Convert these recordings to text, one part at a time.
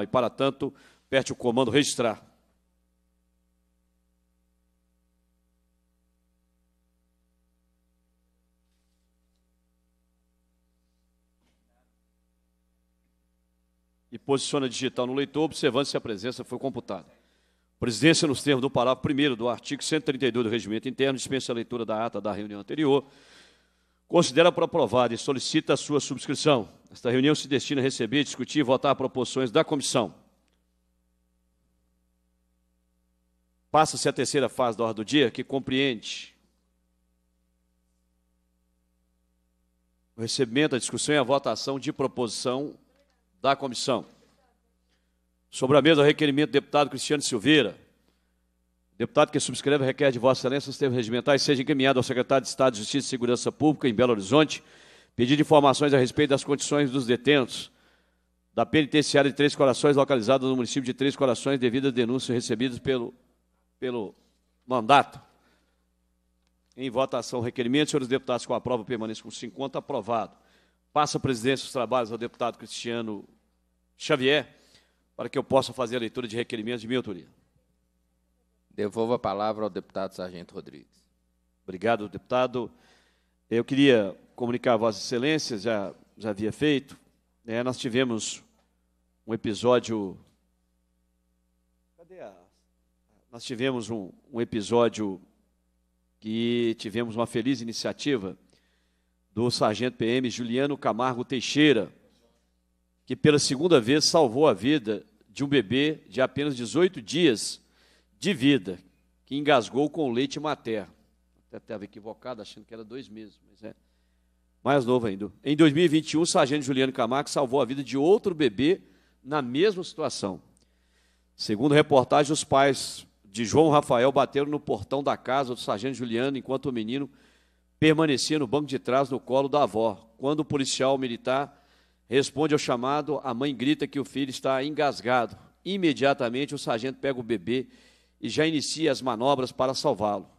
e, para tanto, perde o comando registrar. E posiciona digital no leitor, observando se a presença foi computada. Presidência, nos termos do parágrafo 1 do artigo 132 do Regimento Interno, dispensa a leitura da ata da reunião anterior considera para aprovada e solicita a sua subscrição. Esta reunião se destina a receber, discutir e votar proposições da comissão. Passa-se a terceira fase da ordem do dia, que compreende o recebimento, a discussão e a votação de proposição da comissão. Sobre a mesa, o requerimento do deputado Cristiano Silveira, Deputado que subscreve requer de Vossa Excelência os termos regimentais seja encaminhado ao secretário de Estado de Justiça e Segurança Pública em Belo Horizonte, pedindo informações a respeito das condições dos detentos da penitenciária de Três Corações, localizada no município de Três Corações, devido a denúncias recebidas pelo, pelo mandato. Em votação, requerimento, senhores deputados, com a prova permanece com 50, aprovado. Passa a presidência dos trabalhos ao deputado Cristiano Xavier, para que eu possa fazer a leitura de requerimentos de minha autoria. Devolvo a palavra ao deputado Sargento Rodrigues. Obrigado, deputado. Eu queria comunicar a Vossa Excelência, já, já havia feito, né, nós tivemos um episódio. Cadê a. Nós tivemos um, um episódio que tivemos uma feliz iniciativa do sargento PM Juliano Camargo Teixeira, que pela segunda vez salvou a vida de um bebê de apenas 18 dias de vida, que engasgou com leite materno. Até estava equivocado, achando que era dois meses, mas é mais novo ainda. Em 2021, o sargento Juliano Camargo salvou a vida de outro bebê na mesma situação. Segundo reportagem, os pais de João Rafael bateram no portão da casa do sargento Juliano enquanto o menino permanecia no banco de trás no colo da avó. Quando o policial militar responde ao chamado, a mãe grita que o filho está engasgado. Imediatamente, o sargento pega o bebê e já inicia as manobras para salvá-lo.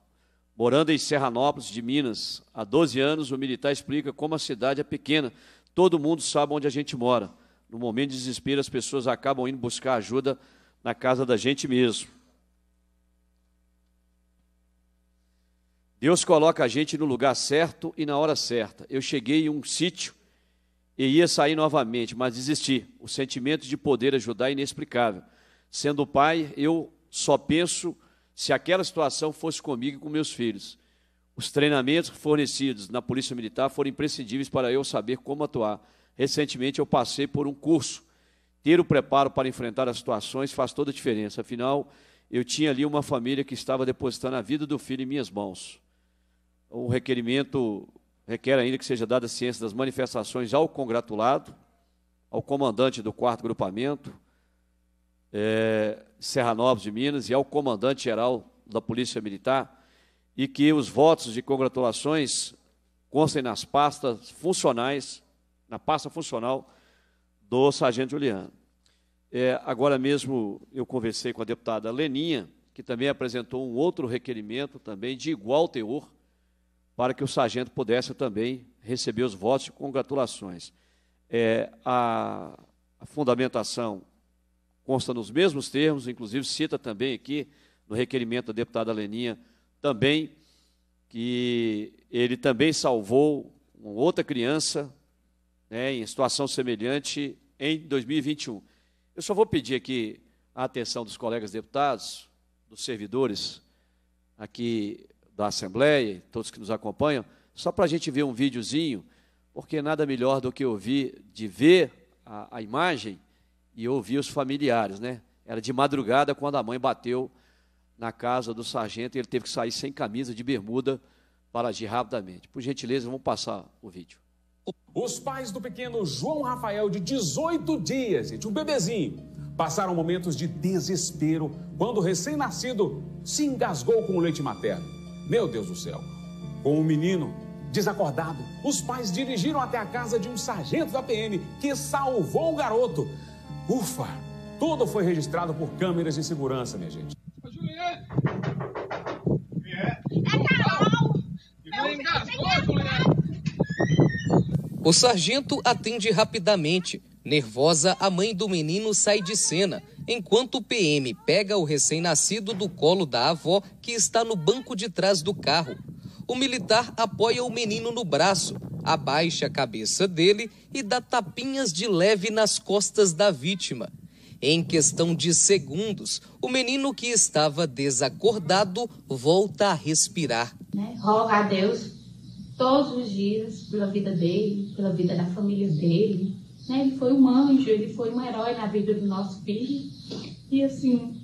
Morando em Serranópolis, de Minas, há 12 anos, o militar explica como a cidade é pequena, todo mundo sabe onde a gente mora. No momento de desespero, as pessoas acabam indo buscar ajuda na casa da gente mesmo. Deus coloca a gente no lugar certo e na hora certa. Eu cheguei em um sítio e ia sair novamente, mas desisti. O sentimento de poder ajudar é inexplicável. Sendo pai, eu só penso se aquela situação fosse comigo e com meus filhos. Os treinamentos fornecidos na Polícia Militar foram imprescindíveis para eu saber como atuar. Recentemente eu passei por um curso. Ter o preparo para enfrentar as situações faz toda a diferença. Afinal, eu tinha ali uma família que estava depositando a vida do filho em minhas mãos. O requerimento requer ainda que seja dada ciência das manifestações ao congratulado, ao comandante do quarto grupamento, é, Serra Novos de Minas e ao é comandante-geral da Polícia Militar, e que os votos de congratulações constem nas pastas funcionais, na pasta funcional do Sargento Juliano. É, agora mesmo eu conversei com a deputada Leninha, que também apresentou um outro requerimento, também de igual teor, para que o sargento pudesse também receber os votos de congratulações. É, a, a fundamentação consta nos mesmos termos, inclusive cita também aqui no requerimento da deputada Leninha também que ele também salvou outra criança né, em situação semelhante em 2021. Eu só vou pedir aqui a atenção dos colegas deputados, dos servidores aqui da Assembleia, todos que nos acompanham, só para a gente ver um videozinho, porque nada melhor do que ouvir, de ver a, a imagem e ouvia os familiares, né? Era de madrugada quando a mãe bateu na casa do sargento e ele teve que sair sem camisa, de bermuda, para agir rapidamente. Por gentileza, vamos passar o vídeo. Os pais do pequeno João Rafael, de 18 dias, gente, um bebezinho, passaram momentos de desespero quando o recém-nascido se engasgou com o leite materno. Meu Deus do céu! Com o menino desacordado, os pais dirigiram até a casa de um sargento da PM que salvou o garoto Ufa! Tudo foi registrado por câmeras de segurança, minha gente. Juliette! O sargento atende rapidamente. Nervosa, a mãe do menino sai de cena, enquanto o PM pega o recém-nascido do colo da avó, que está no banco de trás do carro. O militar apoia o menino no braço, abaixa a cabeça dele e dá tapinhas de leve nas costas da vítima. Em questão de segundos, o menino que estava desacordado volta a respirar. Né? Roga a Deus todos os dias pela vida dele, pela vida da família dele. Né? Ele foi um anjo, ele foi um herói na vida do nosso filho. E assim,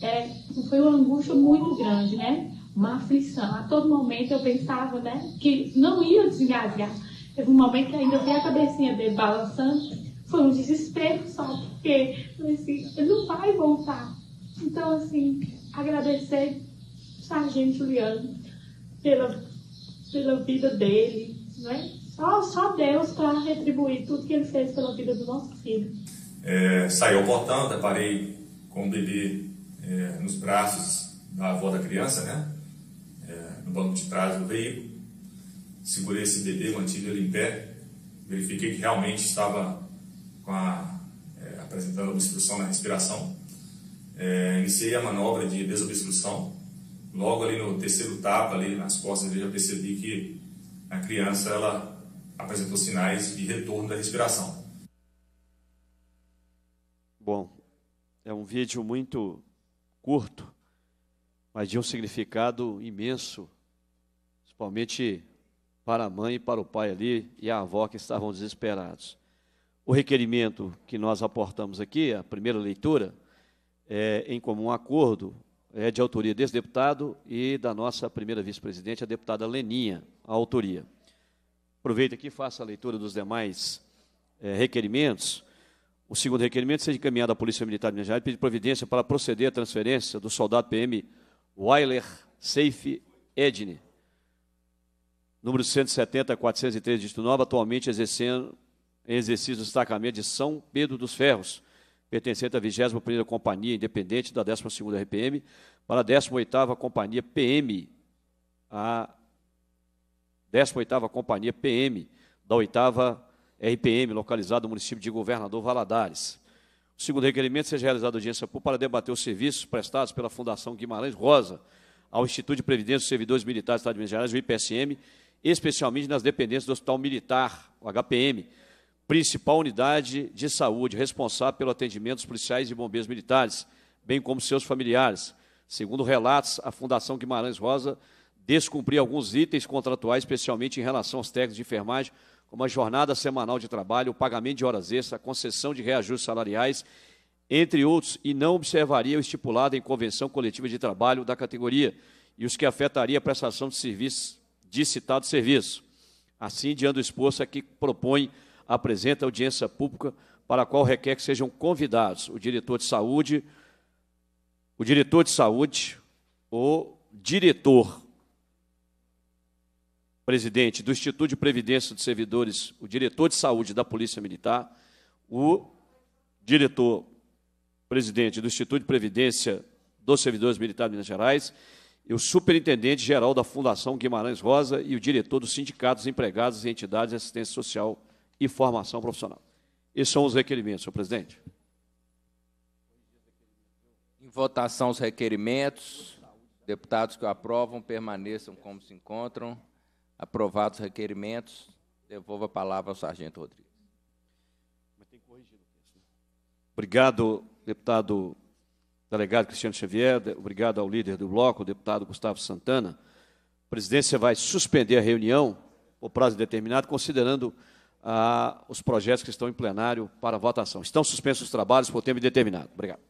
é, foi uma angústia muito grande, né? uma aflição. A todo momento eu pensava, né, que não ia desengajar. Teve um momento que ainda eu vi a cabecinha dele balançando. Foi um desespero só, porque assim, não vai voltar. Então, assim, agradecer Sargento Juliano pela, pela vida dele, né? Só, só Deus para retribuir tudo que ele fez pela vida do nosso filho. É, saiu botando, parei com o bebê é, nos braços da avó da criança, né? é, no banco de trás do veículo, segurei esse bebê, mantive ele em pé, verifiquei que realmente estava com a, é, apresentando obstrução na respiração. É, iniciei a manobra de desobstrução. Logo ali no terceiro tapa, ali nas costas, eu já percebi que a criança ela apresentou sinais de retorno da respiração. Bom, é um vídeo muito curto, mas de um significado imenso, principalmente para a mãe e para o pai ali e a avó que estavam desesperados. O requerimento que nós aportamos aqui, a primeira leitura, é em comum acordo, é de autoria desse deputado e da nossa primeira vice-presidente, a deputada Leninha, a autoria. Aproveito aqui e faço a leitura dos demais é, requerimentos. O segundo requerimento seja encaminhado à Polícia Militar de Minas Gerais pedir providência para proceder à transferência do soldado PM Weiler Safe Edne, número 170, 403 de Nova, atualmente exercendo exercício do destacamento de São Pedro dos Ferros, pertencente à 21ª Companhia Independente da 12ª RPM, para a 18ª Companhia PM, a 18ª Companhia PM da 8ª RPM, localizada no município de Governador Valadares. Segundo requerimento, seja realizada audiência pública para debater os serviços prestados pela Fundação Guimarães Rosa ao Instituto de Previdência dos Servidores Militares do Estado de Minas Gerais, o IPSM, especialmente nas dependências do Hospital Militar, o HPM, principal unidade de saúde responsável pelo atendimento dos policiais e bombeiros militares, bem como seus familiares. Segundo relatos, a Fundação Guimarães Rosa descumpriu alguns itens contratuais, especialmente em relação aos técnicos de enfermagem, como a jornada semanal de trabalho, o pagamento de horas extras, a concessão de reajustes salariais, entre outros, e não observaria o estipulado em convenção coletiva de trabalho da categoria e os que afetaria a prestação de serviço de citado serviço. Assim, diante do exposto, é que propõe, apresenta audiência pública para a qual requer que sejam convidados o diretor de saúde, o diretor de saúde, o diretor presidente do Instituto de Previdência dos Servidores, o diretor de saúde da Polícia Militar, o diretor presidente do Instituto de Previdência dos Servidores Militares de Minas Gerais, e o superintendente geral da Fundação Guimarães Rosa e o diretor do Sindicato dos Empregados e Entidades de Assistência Social e Formação Profissional. Esses são os requerimentos, senhor presidente. Em votação os requerimentos. Deputados que aprovam permaneçam como se encontram. Aprovados os requerimentos, devolvo a palavra ao Sargento Rodrigues. Mas tem texto. Né? Obrigado, deputado delegado Cristiano Xavier, obrigado ao líder do bloco, o deputado Gustavo Santana. A presidência vai suspender a reunião por prazo determinado, considerando ah, os projetos que estão em plenário para votação. Estão suspensos os trabalhos por tempo indeterminado. Obrigado.